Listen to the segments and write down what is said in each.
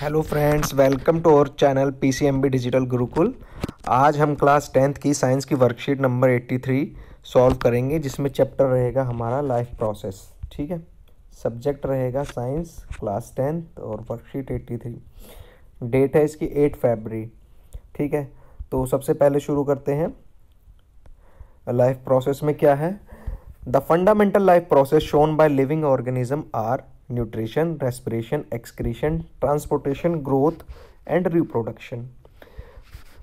Hello friends welcome to our channel PCMB digital Gurukul आज हम class tenth की science की वर्कशीट नंबर 83 सॉल्व करेंगे जिसमें चैप्टर रहेगा हमारा लाइफ प्रोसेस ठीक है सब्जेक्ट रहेगा साइंस क्लास टेंथ और वर्कशीट 83 डेट है इसकी 8 फरवरी ठीक है तो सबसे पहले शुरू करते हैं लाइफ प्रोसेस में क्या है the fundamental life process shown by living organism are nutrition, respiration, excretion, transportation, growth and reproduction.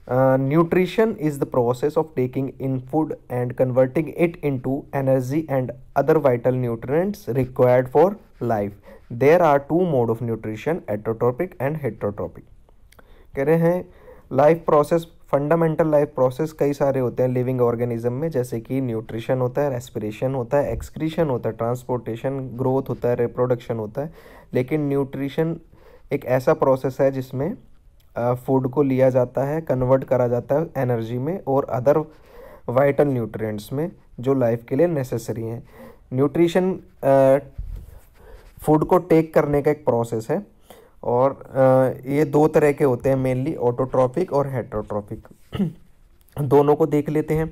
Uh, nutrition is the process of taking in food and converting it into energy and other vital nutrients required for life. There are two mode of nutrition, autotrophic and heterotrophic. कह रहे हैं life process fundamental life process कई सारे होते हैं living organism में जैसे कि न्यूट्रिशन होता है रेस्पिरेशन होता है एक्सक्रीशन होता है ट्रांसपोर्टेशन ग्रोथ होता है रिप्रोडक्शन होता है लेकिन न्यूट्रिशन एक ऐसा प्रोसेस है जिसमें फूड को लिया जाता है कन्वर्ट करा जाता है एनर्जी में और अदर वाइटल न्यूट्रिएंट्स में जो लाइफ के लिए नेसेसरी हैं न्यूट्रिशन फूड को टेक करने का एक प्रोसेस है और ये दो तरह के होते हैं मेनली ऑटोट्रॉफिक और हेट्रोट्रॉपिक दोनों को देख लेते हैं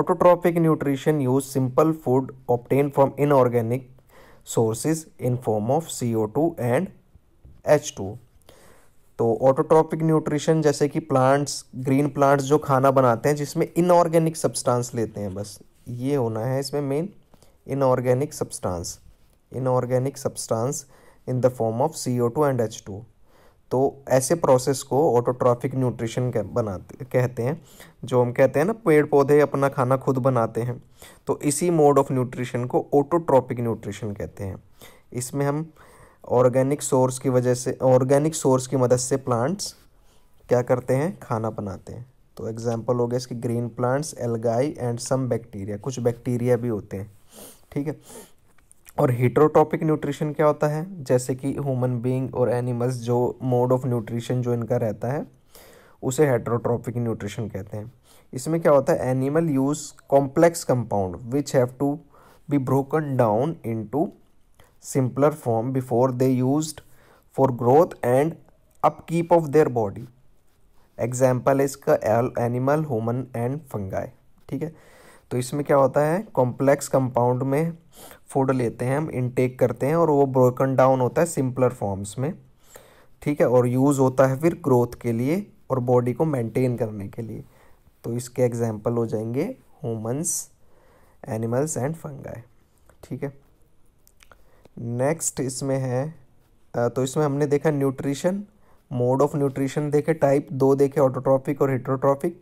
autotrophic nutrition use simple food obtain from inorganic sources in form of C O two and H two तो ऑटोट्रॉपिक न्यूट्रिशन जैसे कि प्लांट्स ग्रीन प्लांट्स जो खाना बनाते हैं जिसमें इनऑर्गेनिक सब्सटेंस लेते हैं बस ये होना है इसमें main inorganic substance inorganic substance in the form of C O two and H two तो ऐसे प्रोसेस को ऑटोट्रॉफिक न्यूट्रिशन बनाते कहते हैं जो हम कहते हैं ना पेड़ पौधे अपना खाना खुद बनाते हैं तो इसी मोड ऑफ न्यूट्रिशन को ऑटोट्रॉपिक न्यूट्रिशन कहते हैं इसमें हम ऑर्गेनिक सोर्स की वजह से ऑर्गेनिक सोर्स की मदद से प्लांट्स क्या करते हैं खाना बनाते हैं तो एग्जाम्पल हो गया इसके green plants algae and some bacteria कुछ बैक्टीरिया भी होते हैं ठीक है और हीट्रोटॉपिक न्यूट्रिशन क्या होता है जैसे कि ह्यूमन बीइंग और एनिमल्स जो मोड ऑफ न्यूट्रिशन जो इनका रहता है उसे हेट्रोट्रॉपिक न्यूट्रिशन कहते हैं इसमें क्या होता है animal use complex compound which have to be broken down into simpler form before they use for growth and upkeep of their body example इसका एनिमल ह्यूमन एंड फंगाई ठीक है तो इसमें क्या होता है कॉम्प्लेक्स कंपाउंड में फूड लेते हैं हम इनटेक करते हैं और वो ब्रोकन डाउन होता है सिंपलर फॉर्म्स में ठीक है और यूज़ होता है फिर ग्रोथ के लिए और बॉडी को मेंटेन करने के लिए तो इसके एग्जाम्पल हो जाएंगे ह्यूमंस एनिमल्स एंड फंगाई ठीक है नेक्स्ट इसमें है तो इसमें हमने देखा न्यूट्रिशन मोड ऑफ न्यूट्रिशन देखे टाइप दो देखे ऑटोट्रॉफिक और हिट्रोट्रॉफिक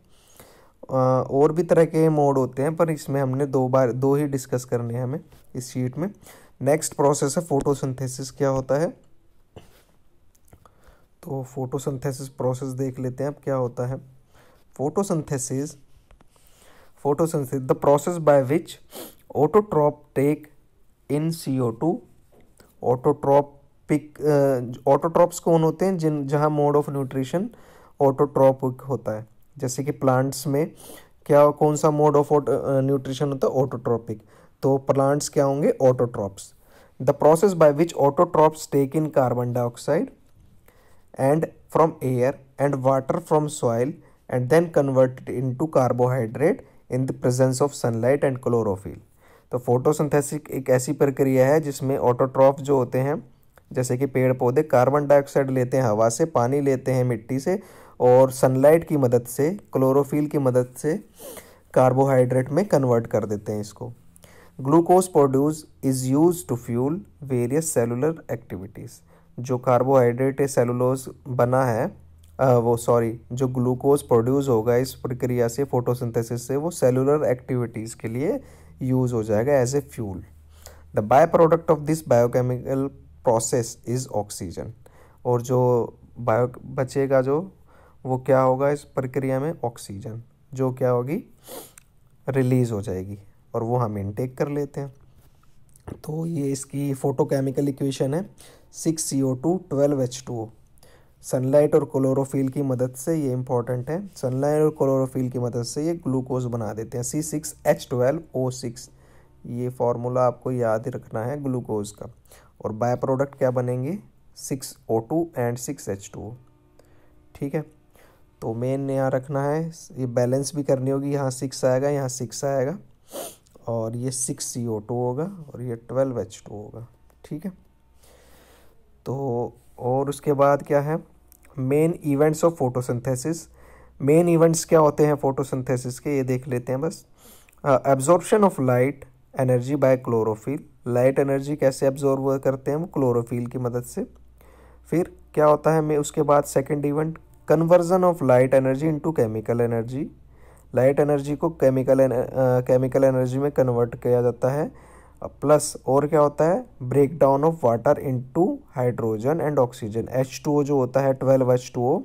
और भी तरह के मोड होते हैं पर इसमें हमने दो बार दो ही डिस्कस करने हैं हमें इस शीट में नेक्स्ट प्रोसेस है फोटोसिंथेसिस क्या होता है तो फोटोसिंथेसिस प्रोसेस देख लेते हैं अब क्या होता है photosynthesis photosynthesis the process by which autotroph take in C O two autotrophic autotrophs कौन होते हैं जिन जहाँ मोड ऑफ न्यूट्रिशन ऑटोट्रॉपिक होता है जैसे कि प्लांट्स में क्या कौन सा मोड ऑफ न्यूट्रिशन होता है ऑटोट्रॉपिक तो प्लांट्स क्या होंगे autotrophs the process by which autotrophs take in carbon dioxide and from air and water from soil and then convert in to carbohydrate in the presence of sunlight and chlorophyll तो photosynthesis एक ऐसी प्रक्रिया है जिसमें autotroph जो होते हैं जैसे कि पेड़ पौधे कार्बन डाइऑक्साइड लेते हैं हवा से पानी लेते हैं मिट्टी से और सनलाइट की मदद से क्लोरोफिल की मदद से कार्बोहाइड्रेट में कन्वर्ट कर देते हैं इसको glucose produce is use to fuel various cellular activities जो कार्बोहाइड्रेट सेलुलोज बना है आ, वो सॉरी जो ग्लूकोज प्रोड्यूस होगा इस प्रक्रिया से फोटोसिंथेसिस से वो सेलुलर एक्टिविटीज़ के लिए यूज़ हो जाएगा as a fuel the by product of this biochemical process is oxygen और जो बायो बचेगा जो वो क्या होगा इस प्रक्रिया में ऑक्सीजन जो क्या होगी रिलीज़ हो जाएगी और वो हम इनटेक कर लेते हैं तो ये इसकी फ़ोटोकेमिकल इक्वेशन है six C O two twelve H two O sunlight और क्लोरोफिल की मदद से ये इंपॉर्टेंट है सनलाइट और क्लोरोफिल की मदद से ये ग्लूकोज बना देते हैं C six H twelve O six ये फार्मूला आपको याद रखना है ग्लूकोज का और बाय प्रोडक्ट क्या बनेंगे six O two and six H two O ठीक है तो मेन यहाँ रखना है ये बैलेंस भी करनी होगी यहाँ सिक्स आएगा यहाँ सिक्स आएगा और ये सिक्स सी ओ टू होगा और ये ट्वेल्व एच टू होगा ठीक है तो और उसके बाद क्या है main events of photosynthesis main events क्या होते हैं फोटोसिंथेसिस के ये देख लेते हैं बस absorption of light energy by chlorophyll light energy कैसे एब्जॉर्ब करते हैं वो क्लोरोफिल की मदद से फिर क्या होता है मैं उसके बाद second event conversion of light energy into chemical energy light energy को केमिकल केमिकल एनर्जी में कन्वर्ट किया जाता है प्लस और क्या होता है break down of water into hydrogen and oxygen H two O जो होता है ट्वेल्व एच टू ओ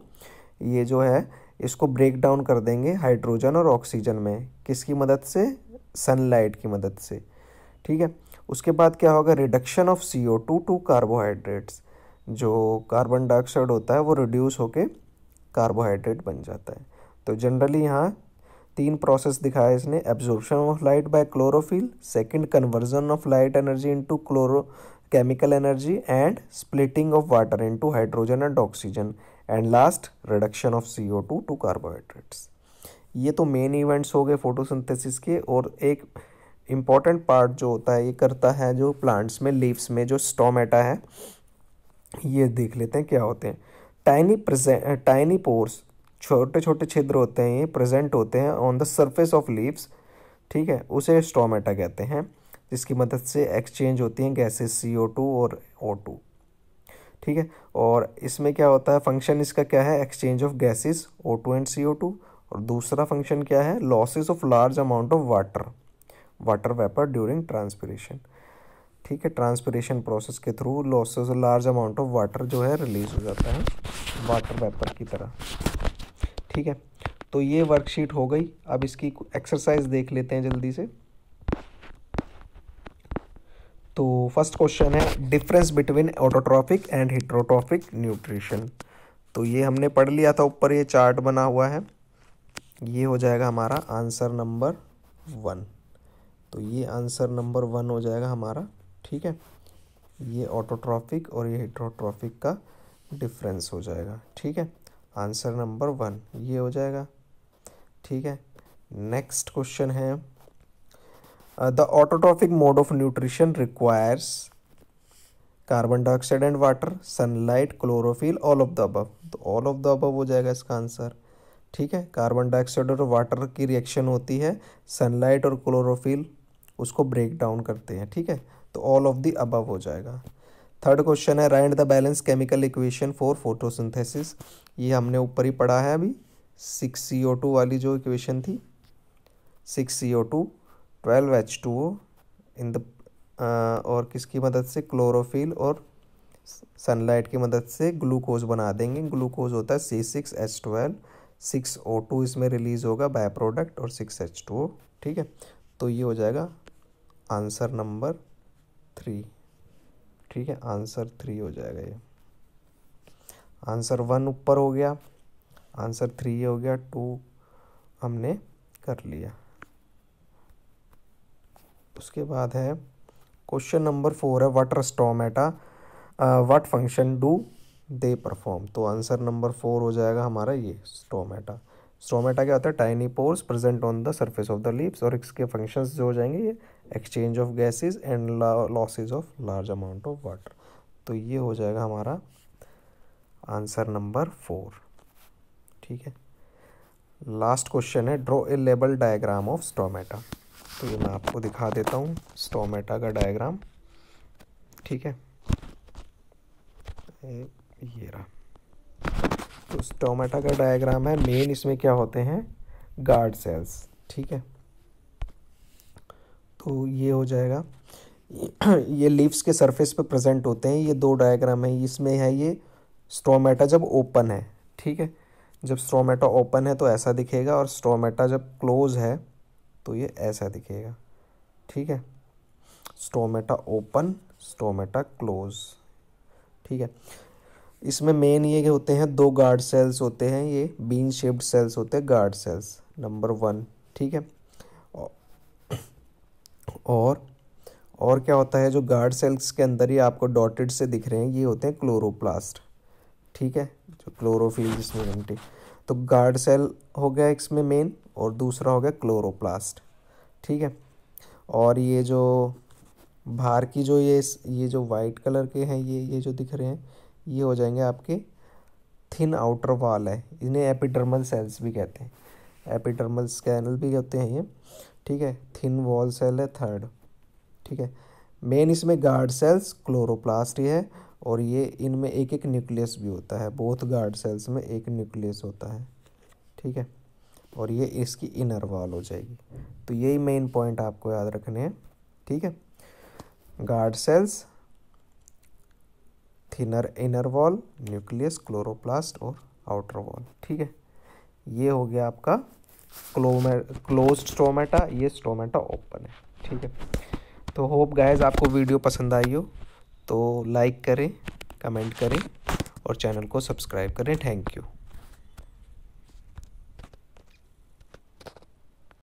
ये जो है इसको ब्रेक डाउन कर देंगे हाइड्रोजन और ऑक्सीजन में किसकी मदद से सनलाइट की मदद से ठीक है उसके बाद क्या होगा reduction of C O two to carbohydrates जो कार्बन डाइऑक्साइड होता है वो रिड्यूस होके कार्बोहाइड्रेट बन जाता है तो जनरली यहाँ तीन प्रोसेस दिखाया इसने absorption of light by chlorophyll second conversion of light energy into chloro chemical energy and splitting of water into hydrogen and oxygen and last reduction of C O two to carbohydrates ये तो main events हो गए photosynthesis के और एक important part जो होता है ये करता है जो प्लांट्स में लीव्स में जो स्टोमेटा है ये देख लेते हैं क्या होते हैं टाइनी प्रजेंट टाइनी पोर्स छोटे छोटे छिद्र होते हैं ये प्रेजेंट होते हैं on the surface of leaves ठीक है उसे स्ट्रोमेटा कहते हैं जिसकी मदद से एक्सचेंज होती हैं गैसेस सी ओ टू और ओ टू ठीक है और इसमें क्या होता है फंक्शन इसका क्या है exchange of gases O two and C O two और दूसरा फंक्शन क्या है losses of large amount of water water vapour during transpiration ठीक है ट्रांसपरेशन प्रोसेस के through losses large amount of water जो है रिलीज हो जाता है वाटर वेपर की तरह ठीक है तो ये वर्कशीट हो गई अब इसकी एक्सरसाइज देख लेते हैं जल्दी से तो फर्स्ट क्वेश्चन है difference between autotrophic and heterotrophic nutrition तो ये हमने पढ़ लिया था ऊपर ये चार्ट बना हुआ है ये हो जाएगा हमारा आंसर नंबर वन तो ये आंसर नंबर वन हो जाएगा हमारा ठीक है ये ऑटोट्रॉफिक और ये हिट्रोट्रॉफिक का डिफरेंस हो जाएगा ठीक है आंसर नंबर वन ये हो जाएगा ठीक है नेक्स्ट क्वेश्चन है the autotrophic mode of nutrition requires carbon dioxide and water sunlight chlorophyll all of the above तो ऑल ऑफ द अबव हो जाएगा इसका आंसर ठीक है कार्बन डाइऑक्साइड और वाटर की रिएक्शन होती है सनलाइट और क्लोरोफिल उसको ब्रेक डाउन करते हैं ठीक है तो ऑल ऑफ द अबव हो जाएगा थर्ड क्वेश्चन है write the balance chemical equation for photosynthesis ये हमने ऊपर ही पढ़ा है अभी सिक्स सी ओ टू वाली जो इक्वेशन थी six C O two twelve H two O in the और किसकी मदद से क्लोरोफिल और सनलाइट की मदद से ग्लूकोज बना देंगे ग्लूकोज होता है C six H twelve six O two इसमें रिलीज़ होगा बाय प्रोडक्ट और सिक्स एच टू ओ ठीक है तो ये हो जाएगा आंसर नंबर थ्री ठीक है आंसर थ्री हो जाएगा ये आंसर वन ऊपर हो गया आंसर थ्री हो गया टू हमने कर लिया उसके बाद है क्वेश्चन नंबर फोर है water stomata what function do they perform तो आंसर नंबर फोर हो जाएगा हमारा ये स्टोमेटा स्टोमेटा क्या होता है tiny pores present on the surface of the leaves और इसके फंक्शंस जो हो जाएंगे ये exchange of gases and losses of large amount of water तो ये हो जाएगा हमारा आंसर नंबर फोर ठीक है लास्ट क्वेश्चन है draw a label diagram of stomata तो ये मैं आपको दिखा देता हूँ स्टोमेटा का डायग्राम ठीक है ये रहा तो स्टोमेटा का डायग्राम है मेन इसमें क्या होते हैं गार्ड सेल्स ठीक है तो ये हो जाएगा ये लीव्स के सरफेस पे प्रेजेंट होते हैं ये दो डायग्राम है इसमें है ये स्ट्रोमेटा जब ओपन है ठीक है जब स्ट्रोमेटा ओपन है तो ऐसा दिखेगा और स्ट्रोमेटा जब क्लोज है तो ये ऐसा दिखेगा ठीक है स्ट्रोमेटा ओपन स्ट्रोमेटा क्लोज ठीक है इसमें मेन ये होते हैं दो गार्ड सेल्स होते हैं ये बीन शेप्ड सेल्स होते हैं गार्ड सेल्स नंबर वन ठीक है और और क्या होता है जो गार्ड सेल्स के अंदर ही आपको डॉटेड से दिख रहे हैं ये होते हैं क्लोरोप्लास्ट ठीक है जो क्लोरोफिल जिसमें घंटे तो गार्ड सेल हो गया इसमें मेन और दूसरा हो गया क्लोरोप्लास्ट ठीक है और ये जो बाहर की जो ये ये जो वाइट कलर के हैं ये ये जो दिख रहे हैं ये हो जाएंगे आपके थिन आउटर वाल है इन्हें एपिडर्मल सेल्स भी कहते हैं एपिडर्मल स्कैनल भी होते हैं ये ठीक है थिन वॉल सेल है थर्ड ठीक है मेन इसमें गार्ड सेल्स क्लोरोप्लास्ट है और ये इनमें एक एक न्यूक्लियस भी होता है बोथ गार्ड सेल्स में एक न्यूक्लियस होता है ठीक है और ये इसकी इनर वॉल हो जाएगी तो यही मेन पॉइंट आपको याद रखने हैं ठीक है guard cells thinner inner wall nucleus chloroplast और आउटर वॉल ठीक है ये हो गया आपका क्लोज स्टोमेटा ये स्टोमेटा ओपन है ठीक है तो होप गाइज आपको वीडियो पसंद आई हो तो लाइक करें कमेंट करें और चैनल को सब्सक्राइब करें थैंक यू